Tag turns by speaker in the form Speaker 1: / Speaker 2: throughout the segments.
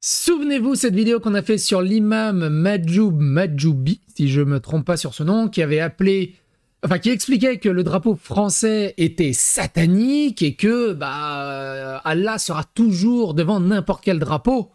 Speaker 1: Souvenez-vous cette vidéo qu'on a fait sur l'imam Majoub Majoubi, si je me trompe pas sur ce nom, qui avait appelé, enfin qui expliquait que le drapeau français était satanique et que bah euh, Allah sera toujours devant n'importe quel drapeau.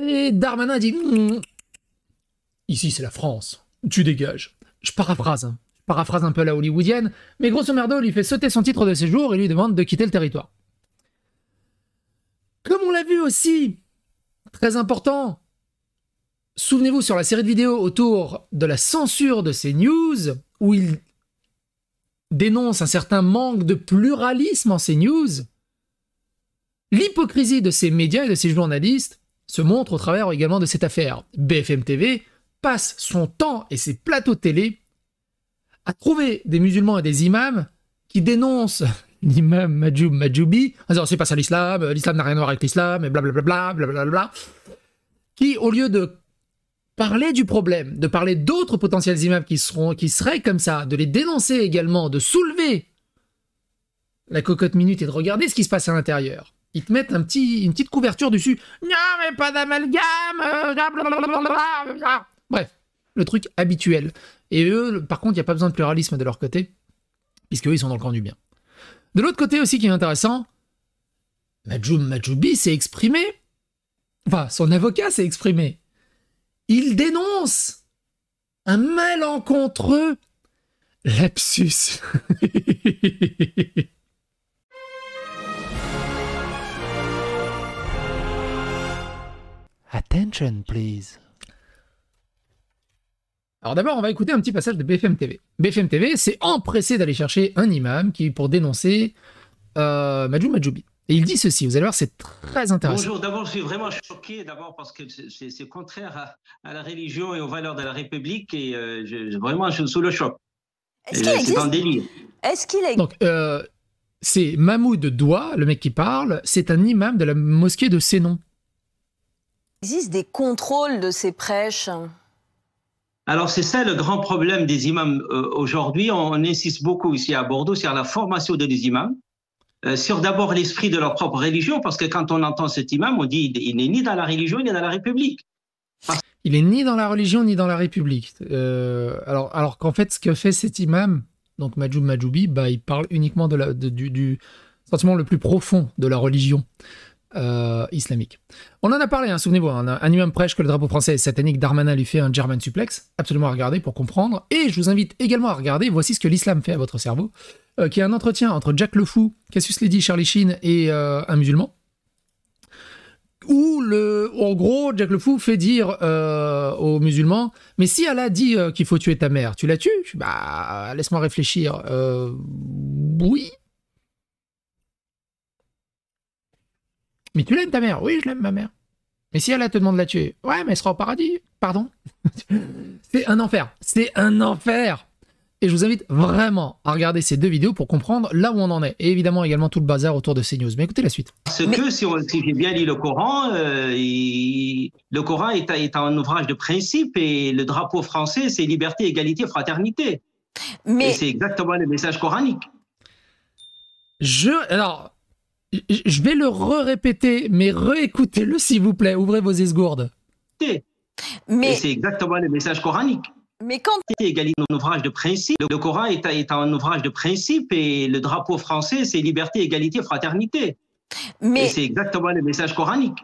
Speaker 1: Et Darmanin dit ici c'est la France, tu dégages. Je paraphrase, hein. je paraphrase un peu la hollywoodienne, mais grosso merdo, lui fait sauter son titre de séjour et lui demande de quitter le territoire aussi, très important, souvenez-vous sur la série de vidéos autour de la censure de ces news, où il dénonce un certain manque de pluralisme en ces news, l'hypocrisie de ces médias et de ces journalistes se montre au travers également de cette affaire. BFM TV passe son temps et ses plateaux télé à trouver des musulmans et des imams qui dénoncent l'imam Majoub Majoubi, c'est pas ça l'islam, euh, l'islam n'a rien à voir avec l'islam, et blablabla, blablabla, qui, au lieu de parler du problème, de parler d'autres potentiels imams qui, seront, qui seraient comme ça, de les dénoncer également, de soulever la cocotte minute et de regarder ce qui se passe à l'intérieur, ils te mettent un petit, une petite couverture dessus. Non, mais pas d'amalgame euh, Bref, le truc habituel. Et eux, par contre, il n'y a pas besoin de pluralisme de leur côté, puisque eux, ils sont dans le camp du bien. De l'autre côté aussi qui est intéressant, Majum Majoubi s'est exprimé. Enfin, son avocat s'est exprimé. Il dénonce un malencontreux lapsus. Attention, please. Alors d'abord, on va écouter un petit passage de BFM TV. BFM TV s'est empressé d'aller chercher un imam qui pour dénoncer euh, Majou Majoubi. Et il dit ceci, vous allez voir, c'est très intéressant. Bonjour,
Speaker 2: d'abord, je suis vraiment choqué, d'abord parce que c'est contraire à, la religion et aux valeurs de la République, et euh, je, vraiment, je suis sous le choc. Euh, est -ce un délire.
Speaker 1: Est-ce qu'il est... Donc, euh, c'est Mahmoud Doua, le mec qui parle, c'est un imam de la mosquée de Sénon.
Speaker 2: Il existe des contrôles de ces prêches hein alors c'est ça le grand problème des imams euh, aujourd'hui. On, insiste beaucoup ici à Bordeaux sur la formation des imams, euh, sur d'abord l'esprit de leur propre religion, parce que quand on entend cet imam, on dit il, n'est ni dans la religion ni dans la République.
Speaker 1: Il est ni dans la religion ni dans la République. Euh, alors alors qu'en fait ce que fait cet imam, donc Majoub Majoubi, bah, il parle uniquement du sentiment le plus profond de la religion. Euh, islamique. On en a parlé, hein, souvenez-vous, un, hein, un prêche que le drapeau français est satanique, Darmanin lui fait un German suplex, absolument à regarder pour comprendre, et je vous invite également à regarder, voici ce que l'islam fait à votre cerveau, euh, qui est un entretien entre Jack le Fou, Cassius Lady, Charlie Sheen et euh, un musulman, où le, en gros, Jack le Fou fait dire aux musulmans Mais si Allah dit qu'il faut tuer ta mère, tu la tues Bah, laisse-moi réfléchir. oui, Mais tu l'aimes ta mère Oui, je l'aime ma mère. Mais si elle te demande de la tuer, ouais, mais elle sera au paradis. Pardon C'est un enfer. C'est un enfer. Et je vous invite vraiment à regarder ces deux vidéos pour comprendre là où on en est. Et évidemment également tout le bazar autour de ces news. Mais écoutez la suite.
Speaker 2: Parce que si, j'ai bien lu le Coran, euh, le Coran est, est, un ouvrage de principe et le drapeau français, c'est liberté, égalité, fraternité. Mais... c'est exactement le message coranique.
Speaker 1: Je... Alors, je vais le re-répéter, mais réécoutez-le s'il vous plaît. Ouvrez vos esgourdes.
Speaker 2: Mais c'est exactement le message coranique. Mais quand c'est un ouvrage de principe, le Coran est, un ouvrage de principe et le drapeau français c'est liberté, égalité, fraternité. Mais c'est exactement le message coranique.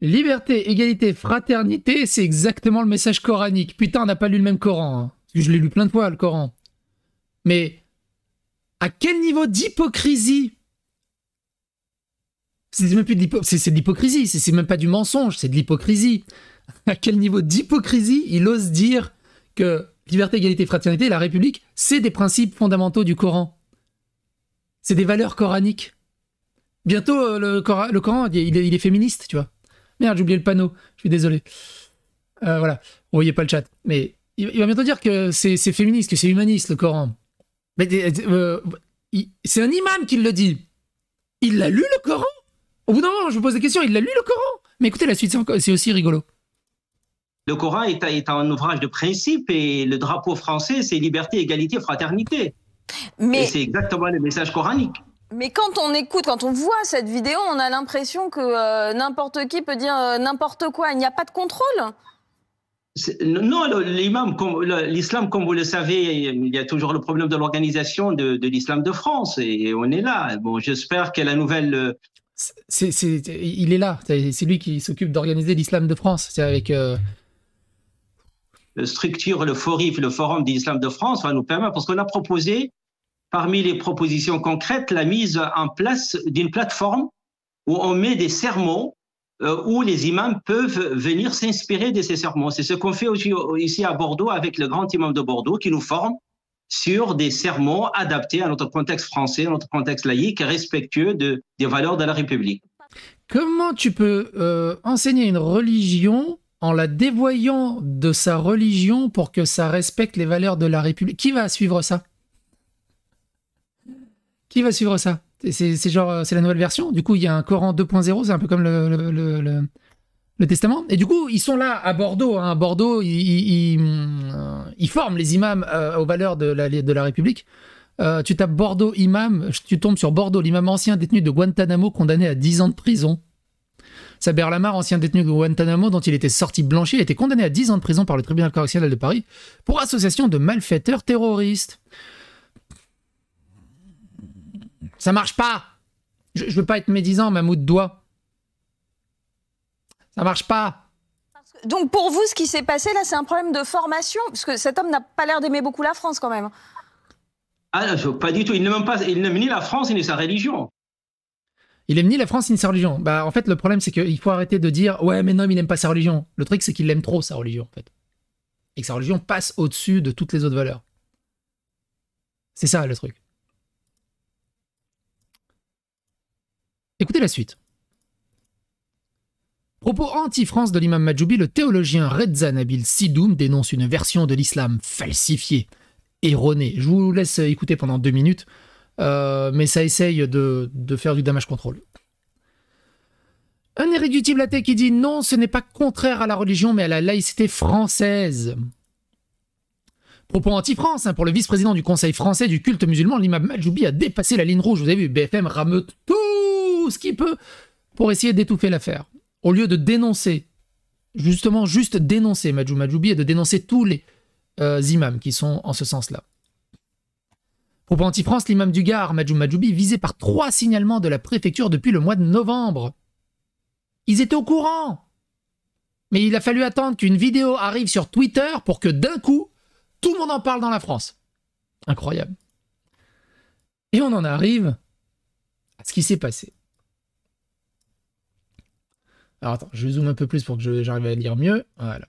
Speaker 1: Liberté, égalité, fraternité, c'est exactement le message coranique. Putain, on n'a pas lu le même Coran. Hein. Je l'ai lu plein de fois, le Coran. Mais à quel niveau d'hypocrisie c'est de l'hypocrisie, c'est même pas du mensonge, c'est de l'hypocrisie. À quel niveau d'hypocrisie il ose dire que liberté, égalité, fraternité, la République, c'est des principes fondamentaux du Coran. C'est des valeurs coraniques. Bientôt, euh, le, Coran, il, est, féministe, tu vois. Merde, j'ai oublié le panneau, je suis désolé. Euh, voilà, vous voyez pas le chat. Mais il, va bientôt dire que c'est féministe, que c'est humaniste, le Coran. Mais euh, c'est un imam qui le dit. Il l'a lu le Coran au bout d'un moment, je me pose des questions. Il l'a lu le Coran Mais écoutez, la suite, c'est aussi rigolo.
Speaker 2: Le Coran est, est, un ouvrage de principe et le drapeau français, c'est liberté, égalité, fraternité. Mais c'est exactement le message coranique. Mais quand on écoute, quand on voit cette vidéo, on a l'impression que euh, n'importe qui peut dire euh, n'importe quoi. Il n'y a pas de contrôle. Non, l'islam, comme, vous le savez, il y a toujours le problème de l'organisation de, de l'islam de France et on est là. Bon, j'espère que la nouvelle euh,
Speaker 1: il est là. C'est lui qui s'occupe d'organiser l'islam de France. C'est avec. Euh,
Speaker 2: la Structure le FORIF, le Forum d'Islam de France, va nous permettre, parce qu'on a proposé, parmi les propositions concrètes, la mise en place d'une plateforme où on met des sermons euh, où les imams peuvent venir s'inspirer de ces sermons. C'est ce qu'on fait aussi, ici à Bordeaux avec le grand imam de Bordeaux qui nous forme sur des sermons adaptés à notre contexte français, à notre contexte laïque, respectueux de, des valeurs de la République.
Speaker 1: Comment tu peux euh, enseigner une religion en la dévoyant de sa religion pour que ça respecte les valeurs de la République Qui va suivre ça Qui va suivre ça c'est genre euh, c'est la nouvelle version. Du coup, il y a un Coran 2.0, c'est un peu comme le, le, le testament. Et du coup, ils sont là à Bordeaux. À hein. Bordeaux, euh, ils, forment les imams euh, aux valeurs de la, de la République. Euh, tu tapes Bordeaux imam, tu tombes sur Bordeaux, l'imam ancien détenu de Guantanamo condamné à 10 ans de prison. Saber Lamar, ancien détenu de Guantanamo dont il était sorti blanchi, a été condamné à 10 ans de prison par le tribunal correctionnel de Paris pour association de malfaiteurs terroristes. Ça marche pas Je, veux pas être médisant, de Doigt. Ça marche pas.
Speaker 2: Donc pour vous, ce qui s'est passé là, c'est un problème de formation, parce que cet homme n'a pas l'air d'aimer beaucoup la France quand même. Ah pas du tout. Il n'aime pas, il n'aime ni la France ni sa religion.
Speaker 1: Il aime ni la France ni sa religion. Bah en fait, le problème c'est qu'il faut arrêter de dire ouais mais non, il n'aime pas sa religion. Le truc c'est qu'il aime trop sa religion en fait, et que sa religion passe au-dessus de toutes les autres valeurs. C'est ça le truc. Écoutez la suite. Propos anti-France de l'imam Majoubi, le théologien Redzan Nabil Sidoum dénonce une version de l'islam falsifiée, erronée. Je vous laisse écouter pendant deux minutes, euh, mais ça essaye de, faire du damage control. Un irréductible athée qui dit non, ce n'est pas contraire à la religion, mais à la laïcité française. Propos anti-France, hein, pour le vice-président du Conseil français du culte musulman, l'imam Majoubi a dépassé la ligne rouge. Vous avez vu, BFM rameute tout ce qu'il peut pour essayer d'étouffer l'affaire au lieu de dénoncer, justement, juste dénoncer Majou Majoubi et de dénoncer tous les euh, imams qui sont en ce sens-là. Pour anti-France, l'imam du Gard, Majou Majoubi, visé par trois signalements de la préfecture depuis le mois de novembre. Ils étaient au courant. Mais il a fallu attendre qu'une vidéo arrive sur Twitter pour que d'un coup, tout le monde en parle dans la France. Incroyable. Et on en arrive à ce qui s'est passé. Alors attends, je zoome un peu plus pour que j'arrive à lire mieux. Voilà.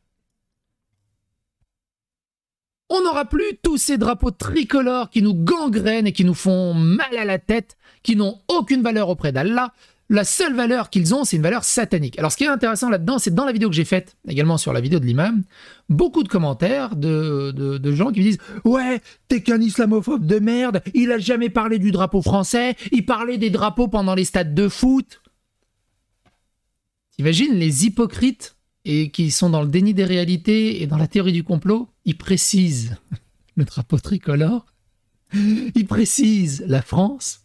Speaker 1: On n'aura plus tous ces drapeaux tricolores qui nous gangrènent et qui nous font mal à la tête, qui n'ont aucune valeur auprès d'Allah. La seule valeur qu'ils ont, c'est une valeur satanique. Alors ce qui est intéressant là-dedans, c'est dans la vidéo que j'ai faite, également sur la vidéo de l'imam, beaucoup de commentaires de, de, de, gens qui me disent « Ouais, t'es qu'un islamophobe de merde, il a jamais parlé du drapeau français, il parlait des drapeaux pendant les stades de foot. » Imagine les hypocrites et qui sont dans le déni des réalités et dans la théorie du complot, ils précisent le drapeau tricolore, ils précisent la France.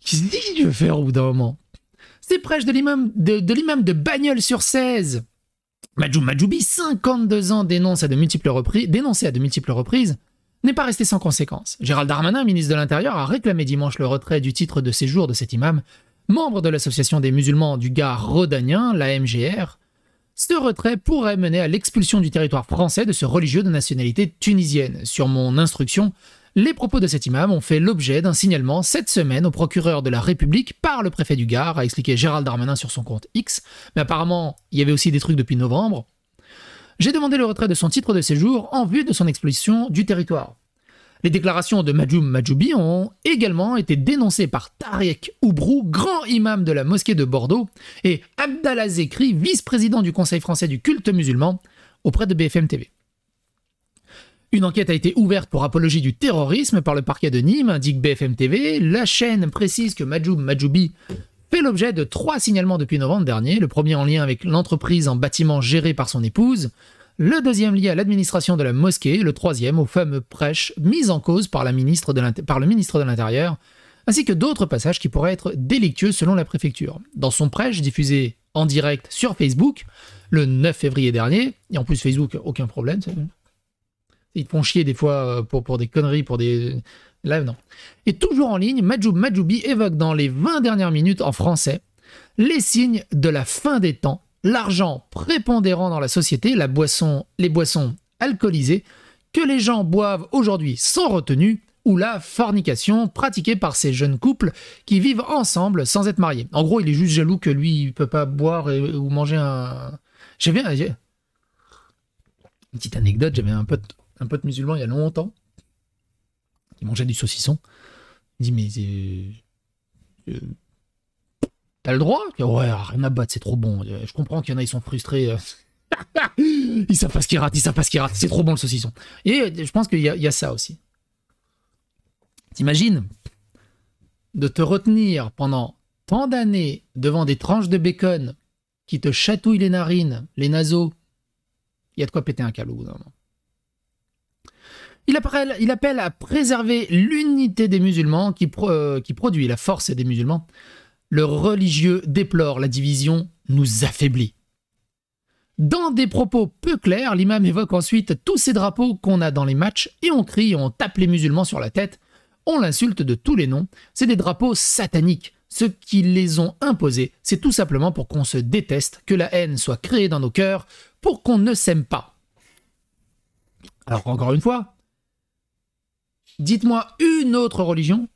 Speaker 1: Qui se dit je veut faire au bout d'un moment C'est prêche de l'imam de, de, de sur 16 Majou Majoubi, 52 ans, dénonce à de multiples reprises, dénoncé à de multiples reprises, n'est pas resté sans conséquence. Gérald Darmanin, ministre de l'Intérieur, a réclamé dimanche le retrait du titre de séjour de cet imam membre de l'Association des musulmans du Gard Rodanien, la MGR, ce retrait pourrait mener à l'expulsion du territoire français de ce religieux de nationalité tunisienne. Sur mon instruction, les propos de cet imam ont fait l'objet d'un signalement cette semaine au procureur de la République par le préfet du Gard, a expliqué Gérald Darmanin sur son compte X, mais apparemment il y avait aussi des trucs depuis novembre. J'ai demandé le retrait de son titre de séjour en vue de son expulsion du territoire. Les déclarations de Majoum Majoubi ont également été dénoncées par Tariq Oubrou, grand imam de la mosquée de Bordeaux, et Abdallah Zekri, vice-président du Conseil français du culte musulman, auprès de BFM TV. Une enquête a été ouverte pour apologie du terrorisme par le parquet de Nîmes, indique BFM TV. La chaîne précise que Majoum Majoubi fait l'objet de trois signalements depuis novembre dernier, le premier en lien avec l'entreprise en bâtiment gérée par son épouse, le deuxième lié à l'administration de la mosquée, le troisième au fameux prêche mis en cause par, le ministre de l'Intérieur, ainsi que d'autres passages qui pourraient être délictueux selon la préfecture. Dans son prêche diffusé en direct sur Facebook le 9 février dernier, et en plus Facebook, aucun problème, ils font chier des fois euh, pour, pour des conneries, pour des... Là, non. Et toujours en ligne, Majoub Majoubi évoque dans les 20 dernières minutes en français les signes de la fin des temps l'argent prépondérant dans la société, la boisson, les boissons alcoolisées, que les gens boivent aujourd'hui sans retenue, ou la fornication pratiquée par ces jeunes couples qui vivent ensemble sans être mariés. En gros, il est juste jaloux que lui, il peut pas boire ou manger un... J'avais bien... Une petite anecdote, j'avais un pote, un pote musulman il y a longtemps qui mangeait du saucisson. Il dit, mais... Euh, euh, T'as le droit Ouais, ah, rien à battre, c'est trop bon. Euh, je comprends qu'il y en a, ils sont frustrés. Euh. ils savent pas ce qu'ils ratent, ils savent pas ce qu'ils ratent. C'est trop bon le saucisson. Et euh, je pense qu'il y, a ça aussi. T'imagines de te retenir pendant tant d'années devant des tranches de bacon qui te chatouillent les narines, les naseaux. Il y a de quoi péter un câble au moment. Il appelle, il appelle, à préserver l'unité des musulmans qui, qui produit la force des musulmans le religieux déplore la division, nous affaiblit. Dans des propos peu clairs, l'imam évoque ensuite tous ces drapeaux qu'on a dans les matchs et on crie, on tape les musulmans sur la tête, on l'insulte de tous les noms, c'est des drapeaux sataniques. Ce qui les ont imposés, c'est tout simplement pour qu'on se déteste, que la haine soit créée dans nos cœurs, pour qu'on ne s'aime pas. Alors encore une fois, dites-moi une autre religion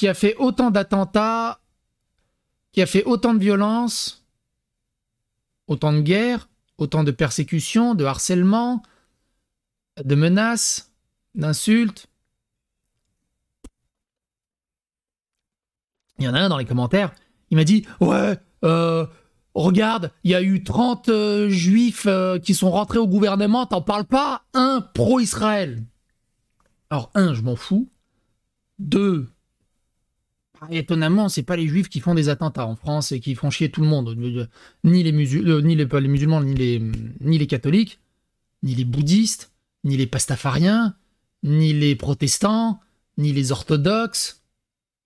Speaker 1: qui a fait autant d'attentats, qui a fait autant de violences, autant de guerres, autant de persécutions, de harcèlement, de menaces, d'insultes. Il y en a un dans les commentaires, il m'a dit Ouais, euh, regarde, il y a eu 30 euh, juifs euh, qui sont rentrés au gouvernement, t'en parles pas Un pro-Israël. Alors, un, je m'en fous. Deux, ah, étonnamment, c'est pas les juifs qui font des attentats en France et qui font chier tout le monde, euh, euh, ni les, musul euh, ni les, musulmans, ni les, mm, ni les catholiques, ni les bouddhistes, ni les pastafariens, ni les protestants, ni les orthodoxes.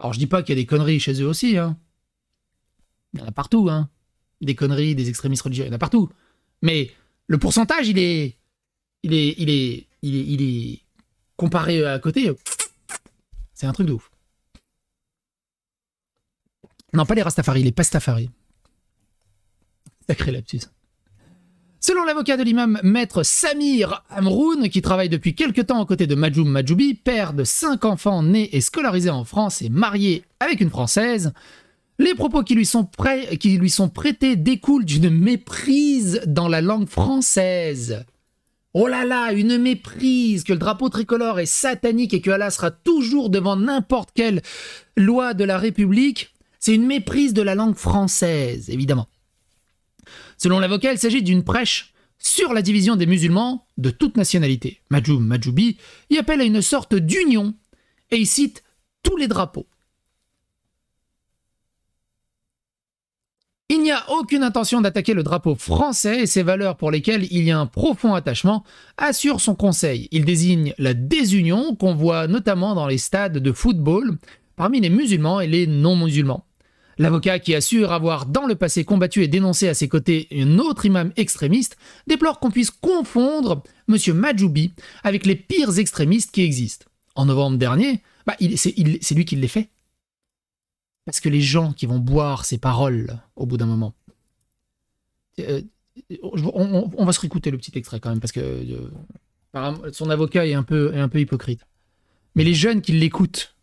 Speaker 1: Alors je dis pas qu'il y a des conneries chez eux aussi, hein. Il y en a partout, hein. Des conneries, des extrémistes religieux, il y en a partout. Mais le pourcentage, il est. Il est. Il est. Il est. Il est comparé à côté. C'est un truc de ouf. Non, pas les Rastafari, les Pastafari. Sacré lapsus. Selon l'avocat de l'imam maître Samir Amroun, qui travaille depuis quelques temps aux côtés de Majoum Majoubi, père de cinq enfants nés et scolarisés en France et marié avec une Française, les propos qui lui sont, qui lui sont prêtés découlent d'une méprise dans la langue française. Oh là là, une méprise que le drapeau tricolore est satanique et que Allah sera toujours devant n'importe quelle loi de la République c'est une méprise de la langue française, évidemment. Selon l'avocat, il s'agit d'une prêche sur la division des musulmans de toute nationalité. Majum Majoubi y appelle à une sorte d'union et il cite tous les drapeaux. Il n'y a aucune intention d'attaquer le drapeau français et ses valeurs pour lesquelles il y a un profond attachement, assure son conseil. Il désigne la désunion qu'on voit notamment dans les stades de football parmi les musulmans et les non-musulmans. L'avocat qui assure avoir dans le passé combattu et dénoncé à ses côtés un autre imam extrémiste déplore qu'on puisse confondre M. Majoubi avec les pires extrémistes qui existent. En novembre dernier, bah, c'est lui qui les fait. Parce que les gens qui vont boire ces paroles au bout d'un moment. Euh, on, va se réécouter le petit extrait quand même, parce que euh, son avocat est un, peu, est un peu hypocrite. Mais les jeunes qui l'écoutent,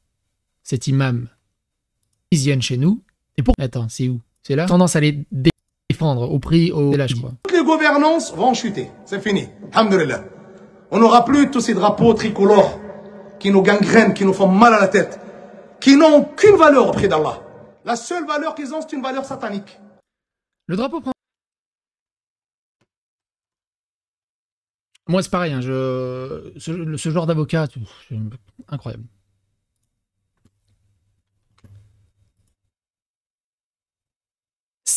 Speaker 1: cet imam, ils viennent chez nous, pour... Attends, c'est où C'est là Tendance à les défendre au prix au je crois. Toutes les gouvernances vont chuter. C'est fini. Alhamdulillah. On n'aura plus tous ces drapeaux tricolores qui nous gangrènent, qui nous font mal à la tête, qui n'ont aucune valeur auprès d'Allah. La seule valeur qu'ils ont, c'est une valeur satanique. Le drapeau prend... Moi, c'est pareil. Hein, je... ce, ce genre d'avocat, incroyable.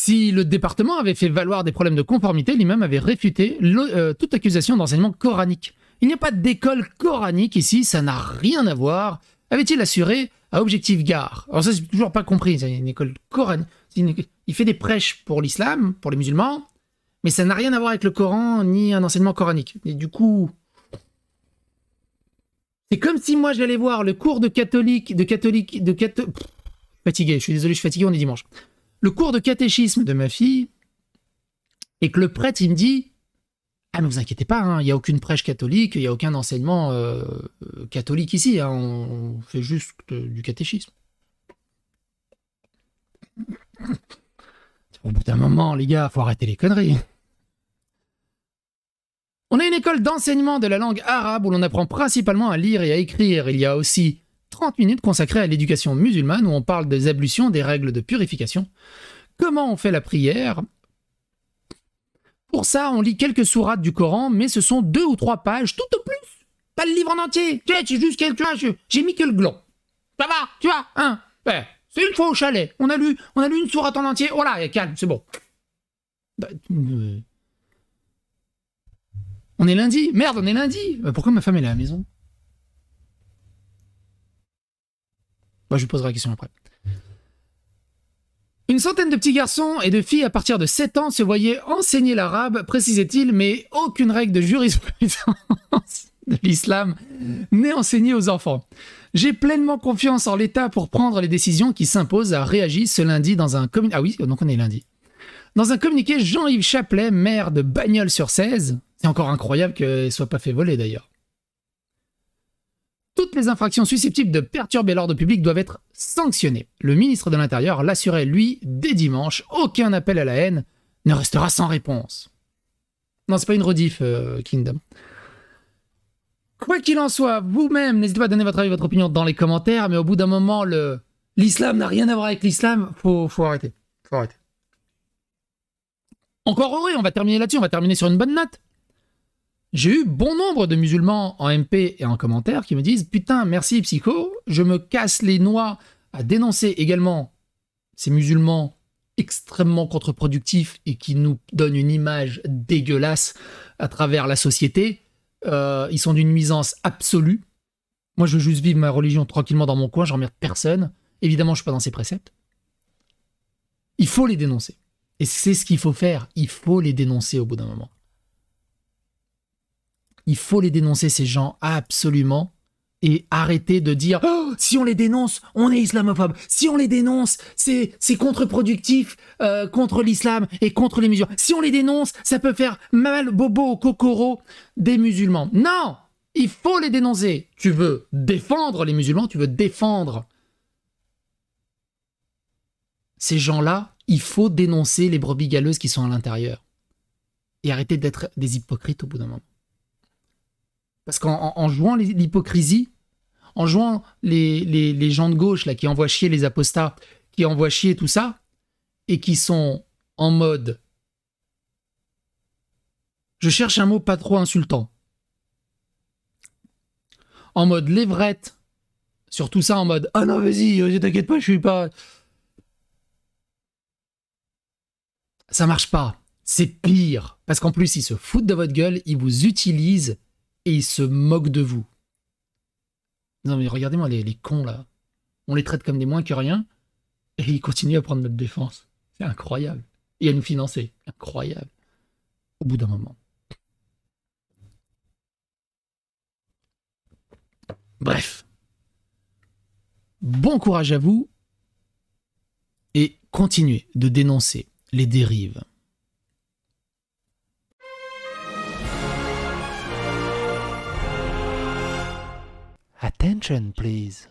Speaker 1: Si le département avait fait valoir des problèmes de conformité, l'imam avait réfuté euh, toute accusation d'enseignement coranique. Il n'y a pas d'école coranique ici, ça n'a rien à voir, avait-il assuré à Objectif Gare. Alors ça, c'est toujours pas compris, a une école coranique. Il fait des prêches pour l'islam, pour les musulmans, mais ça n'a rien à voir avec le Coran ni un enseignement coranique. Et du coup, c'est comme si moi j'allais voir le cours de catholique, de catholique, de catholique... Fatigué, je suis désolé, je suis fatigué, on est dimanche le cours de catéchisme de ma fille et que le prêtre, il me dit Ah, ne vous inquiétez pas, hein, il y n'y a aucune prêche catholique, il n'y a aucun enseignement euh, euh, catholique ici, hein, on, fait juste du catéchisme. Au bout d'un moment, les gars, faut arrêter les conneries. On a une école d'enseignement de la langue arabe où l'on apprend principalement à lire et à écrire. Il y a aussi 30 minutes consacrées à l'éducation musulmane où on parle des ablutions, des règles de purification, comment on fait la prière. Pour ça, on lit quelques sourates du Coran, mais ce sont deux ou trois pages, tout au plus. Pas le livre en entier. Tu sais, juste quelqu'un, j'ai mis que le gland. Ça va, tu vois, hein C'est une fois au chalet. On a lu, on a lu une sourate en entier. Voilà, oh calme, c'est bon. Bah, euh, on est lundi Merde, on est lundi bah, Pourquoi ma femme est là à la maison je lui poserai la question après. Une centaine de petits garçons et de filles à partir de 7 ans se voyaient enseigner l'arabe, précisait-il, mais aucune règle de jurisprudence de l'islam n'est enseignée aux enfants. J'ai pleinement confiance en l'État pour prendre les décisions qui s'imposent, a réagi ce lundi dans un communiqué. Ah oui, donc on est lundi. Dans un communiqué, Jean-Yves Chaplet, maire de bagnols sur 16, c'est encore incroyable ne soit pas fait voler d'ailleurs. Toutes les infractions susceptibles de perturber l'ordre public doivent être sanctionnées. Le ministre de l'Intérieur l'assurait, lui, dès dimanche, aucun appel à la haine ne restera sans réponse. Non, c'est pas une rediff, euh, Kingdom. Quoi qu'il en soit, vous-même, n'hésitez pas à donner votre avis, votre opinion dans les commentaires, mais au bout d'un moment, le... l'islam n'a rien à voir avec l'islam, faut, faut arrêter. Faut arrêter. Encore heureux, on va terminer là-dessus, on va terminer sur une bonne note. J'ai eu bon nombre de musulmans en MP et en commentaire qui me disent Putain, merci Psycho, je me casse les noix à dénoncer également ces musulmans extrêmement contre-productifs et qui nous donnent une image dégueulasse à travers la société. Euh, ils sont d'une nuisance absolue. Moi, je veux juste vivre ma religion tranquillement dans mon coin, j'emmerde personne. Évidemment, je suis pas dans ces préceptes. Il faut les dénoncer. Et c'est ce qu'il faut faire. Il faut les dénoncer au bout d'un moment. Il faut les dénoncer, ces gens, absolument. Et arrêter de dire oh, si on les dénonce, on est islamophobe. Si on les dénonce, c'est contre-productif euh, contre l'islam et contre les musulmans. Si on les dénonce, ça peut faire mal bobo au cocoro des musulmans. Non Il faut les dénoncer. Tu veux défendre les musulmans, tu veux défendre ces gens-là, il faut dénoncer les brebis galeuses qui sont à l'intérieur. Et arrêter d'être des hypocrites au bout d'un moment. Parce qu'en jouant l'hypocrisie, en jouant les, gens de gauche là, qui envoient chier les apostats, qui envoient chier tout ça, et qui sont en mode. Je cherche un mot pas trop insultant. En mode lévrette, sur tout ça, en mode Ah non, vas-y, euh, t'inquiète pas, je suis pas. Ça marche pas. C'est pire. Parce qu'en plus, ils se foutent de votre gueule, ils vous utilisent et ils se moquent de vous. Non mais regardez-moi les, cons là. On les traite comme des moins que rien et ils continuent à prendre notre défense. C'est incroyable. Et à nous financer. Incroyable. Au bout d'un moment. Bref. Bon courage à vous et continuez de dénoncer les dérives. Attention, please.